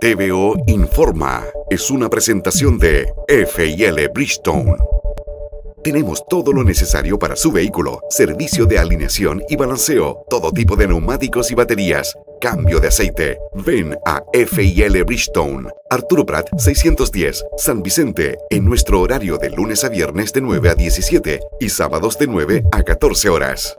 TVO Informa es una presentación de FIL Bridgestone. Tenemos todo lo necesario para su vehículo, servicio de alineación y balanceo, todo tipo de neumáticos y baterías, cambio de aceite. Ven a FIL Bridgestone, Arturo Prat 610, San Vicente, en nuestro horario de lunes a viernes de 9 a 17 y sábados de 9 a 14 horas.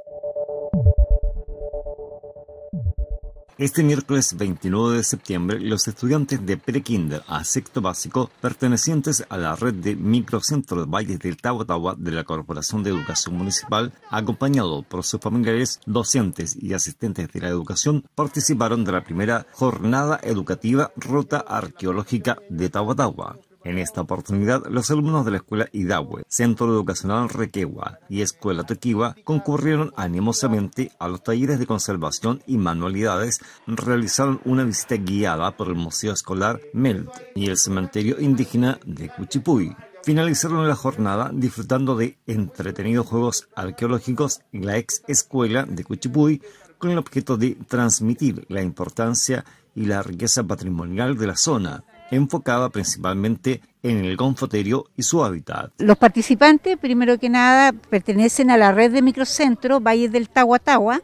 Este miércoles 29 de septiembre, los estudiantes de prekinder a sexto básico, pertenecientes a la red de microcentros valles del Tahuatahua de la Corporación de Educación Municipal, acompañados por sus familiares, docentes y asistentes de la educación, participaron de la primera jornada educativa Ruta Arqueológica de Tahuatahua. En esta oportunidad, los alumnos de la Escuela Idahue, Centro Educacional Requehua y Escuela Tequiwa concurrieron animosamente a los talleres de conservación y manualidades, realizaron una visita guiada por el Museo Escolar MELT y el Cementerio Indígena de Cuchipuy. Finalizaron la jornada disfrutando de entretenidos juegos arqueológicos en la ex escuela de Cuchipuy con el objeto de transmitir la importancia y la riqueza patrimonial de la zona enfocada principalmente en el confoterio y su hábitat. Los participantes, primero que nada, pertenecen a la red de microcentros Valle del Tahuatahua,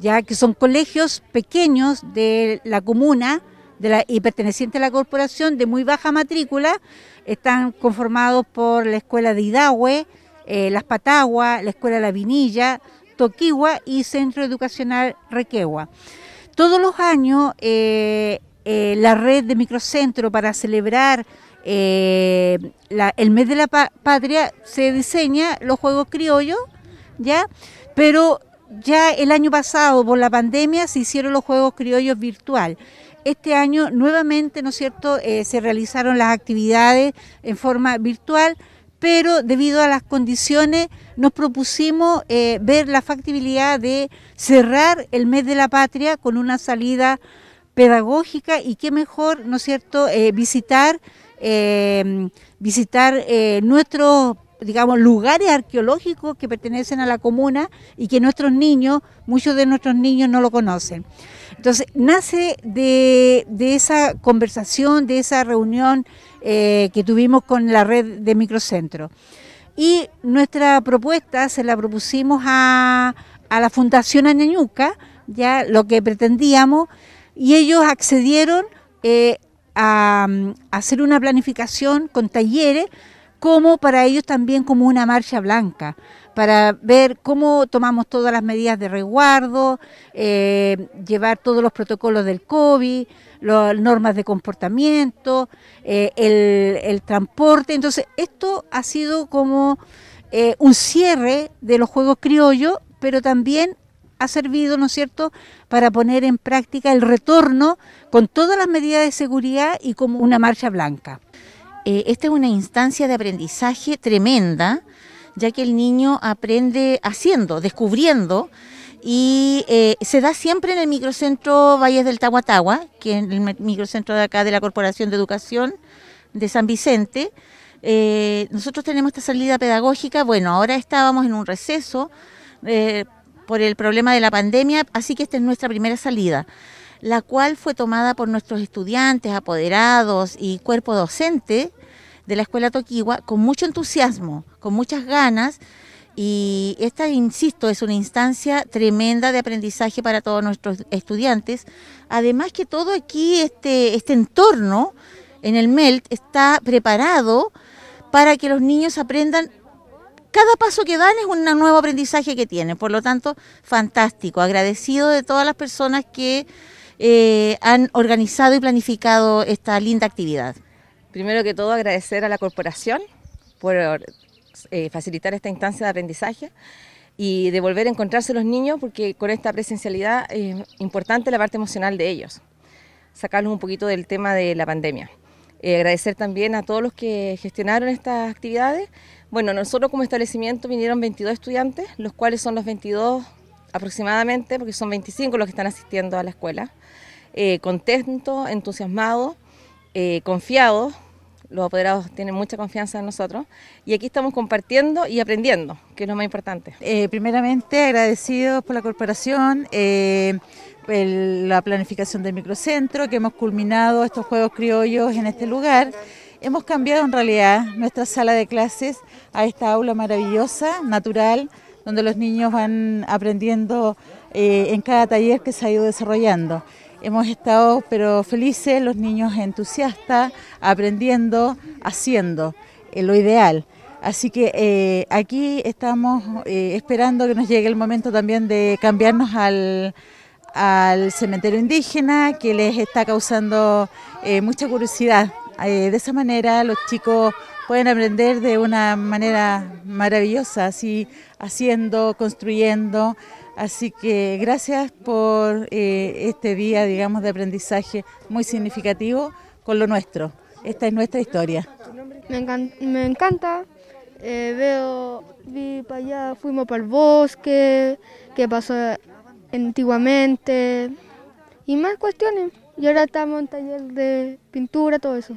ya que son colegios pequeños de la comuna y pertenecientes a la corporación de muy baja matrícula. Están conformados por la Escuela de Idahue, eh, Las Patagua, la Escuela La Vinilla, Toquigua y Centro Educacional Requegua. Todos los años eh, eh, la red de microcentro para celebrar eh, el mes de la patria, se diseña los Juegos Criollos, ¿ya? Pero ya el año pasado, por la pandemia, se hicieron los Juegos Criollos virtual. Este año nuevamente, ¿no es cierto?, eh, se realizaron las actividades en forma virtual, pero debido a las condiciones nos propusimos ver la factibilidad de cerrar el mes de la patria con una salida pedagógica y qué mejor, ¿no es cierto?, eh, visitar, em, visitar eh, nuestros digamos, lugares arqueológicos que pertenecen a la comuna y que nuestros niños, muchos de nuestros niños no lo conocen. Entonces, nace de, esa conversación, de esa reunión eh, que tuvimos con la red de microcentro. Y nuestra propuesta se la propusimos a, a la Fundación Añañuca, ya lo que pretendíamos y ellos accedieron eh, mm, a, hacer una planificación con talleres como para ellos también como una marcha blanca, para ver cómo tomamos todas las medidas de resguardo, eh, llevar todos los protocolos del COVID, las normas de comportamiento, eh, el, el, transporte. Entonces, esto ha sido como un cierre de los Juegos Criollos, pero también ha servido, ¿no es cierto?, para poner en práctica el retorno con todas las medidas de seguridad y como una marcha blanca. Eh, esta es una instancia de aprendizaje tremenda, ya que el niño aprende haciendo, descubriendo, y eh, se da siempre en el microcentro Valles del Tahuatahua, que es el microcentro de acá de la Corporación de Educación de San Vicente. Eh, nosotros tenemos esta salida pedagógica, bueno, ahora estábamos en un receso eh, por el problema de la pandemia, así que esta es nuestra primera salida, la cual fue tomada por nuestros estudiantes, apoderados y cuerpo docente de la Escuela Toquiwa con mucho entusiasmo, con muchas ganas. Y esta, insisto, es una instancia tremenda de aprendizaje para todos nuestros estudiantes. Además que todo aquí, este, este entorno en el MELT está preparado para que los niños aprendan cada paso que dan es un nuevo aprendizaje que tienen. Por lo tanto, fantástico. Agradecido de todas las personas que eh, han organizado y planificado esta linda actividad. Primero que todo, agradecer a la corporación por eh, facilitar esta instancia de aprendizaje y de volver a encontrarse los niños, porque con esta presencialidad es importante la parte emocional de ellos, sacarlos un poquito del tema de la pandemia. Eh, agradecer también a todos los que gestionaron estas actividades, bueno, nosotros como establecimiento vinieron 22 estudiantes, los cuales son los 22 aproximadamente, porque son 25 los que están asistiendo a la escuela, eh, contentos, entusiasmados, eh, confiados, los apoderados tienen mucha confianza en nosotros y aquí estamos compartiendo y aprendiendo, que es lo más importante. Eh, primeramente agradecidos por la corporación, la planificación del microcentro, que hemos culminado estos Juegos Criollos en este lugar. Hemos cambiado en realidad nuestra sala de clases a esta aula maravillosa, natural, donde los niños van aprendiendo eh, en cada taller que se ha ido desarrollando. Hemos estado pero felices, los niños entusiastas, aprendiendo, haciendo eh, lo ideal. Así que eh, aquí estamos esperando que nos llegue el momento también de cambiarnos al, al cementerio indígena, que les está causando mucha curiosidad eh, de esa manera los chicos pueden aprender de una manera maravillosa, así haciendo, construyendo. Así que gracias por eh, este día, digamos, de aprendizaje muy significativo con lo nuestro. Esta es nuestra historia. Me, encanta, eh, veo, vi para allá, fuimos para el bosque, qué pasó antiguamente y más cuestiones. Y ahora estamos en taller de pintura, todo eso.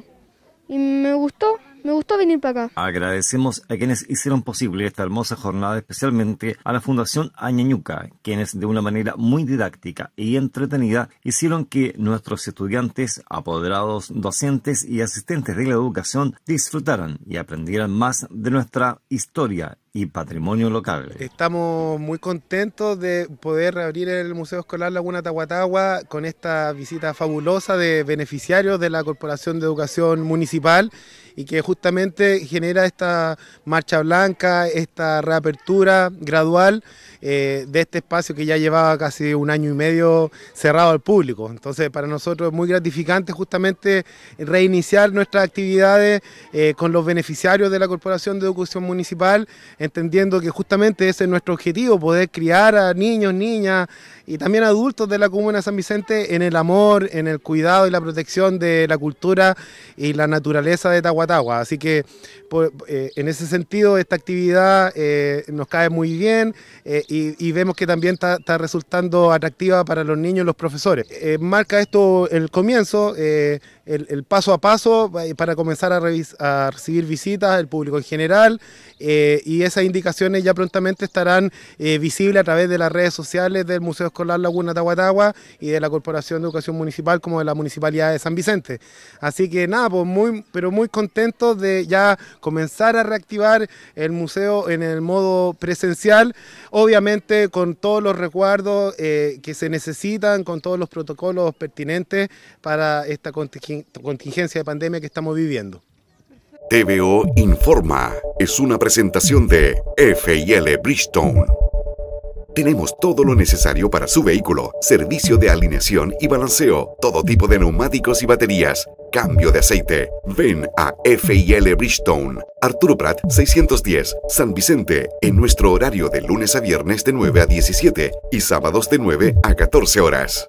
Y me gustó, me gustó venir para acá. Agradecemos a quienes hicieron posible esta hermosa jornada, especialmente a la Fundación Añañuca, quienes de una manera muy didáctica y entretenida hicieron que nuestros estudiantes, apoderados, docentes y asistentes de la educación disfrutaran y aprendieran más de nuestra historia y patrimonio local. Estamos muy contentos de poder reabrir el Museo Escolar Laguna Tahuatagua con esta visita fabulosa de beneficiarios de la Corporación de Educación Municipal y que justamente genera esta marcha blanca, esta reapertura gradual eh, de este espacio que ya llevaba casi un año y medio cerrado al público. Entonces para nosotros es muy gratificante justamente reiniciar nuestras actividades eh, con los beneficiarios de la Corporación de Educación Municipal entendiendo que justamente ese es nuestro objetivo, poder criar a niños, niñas y también adultos de la comuna de San Vicente en el amor, en el cuidado y la protección de la cultura y la naturaleza de Tahuatahua. Así que eh, en ese sentido esta actividad eh, nos cae muy bien eh, y, y, vemos que también está resultando atractiva para los niños y los profesores. marca esto el comienzo el, paso a paso eh, para comenzar a, recibir visitas, del público en general, eh, y esas indicaciones ya prontamente estarán eh, visibles a través de las redes sociales del Museo Escolar Laguna Tahuatahua y de la Corporación de Educación Municipal como de la Municipalidad de San Vicente. Así que nada, pues muy, pero muy contentos de ya comenzar a reactivar el museo en el modo presencial, obviamente con todos los recuerdos que se necesitan, con todos los protocolos pertinentes para esta contingencia contingencia de pandemia que estamos viviendo. TVO Informa es una presentación de FIL Bridgestone. Tenemos todo lo necesario para su vehículo, servicio de alineación y balanceo, todo tipo de neumáticos y baterías, cambio de aceite. Ven a FIL Bridgestone, Arturo Prat 610, San Vicente, en nuestro horario de lunes a viernes de 9 a 17 y sábados de 9 a 14 horas.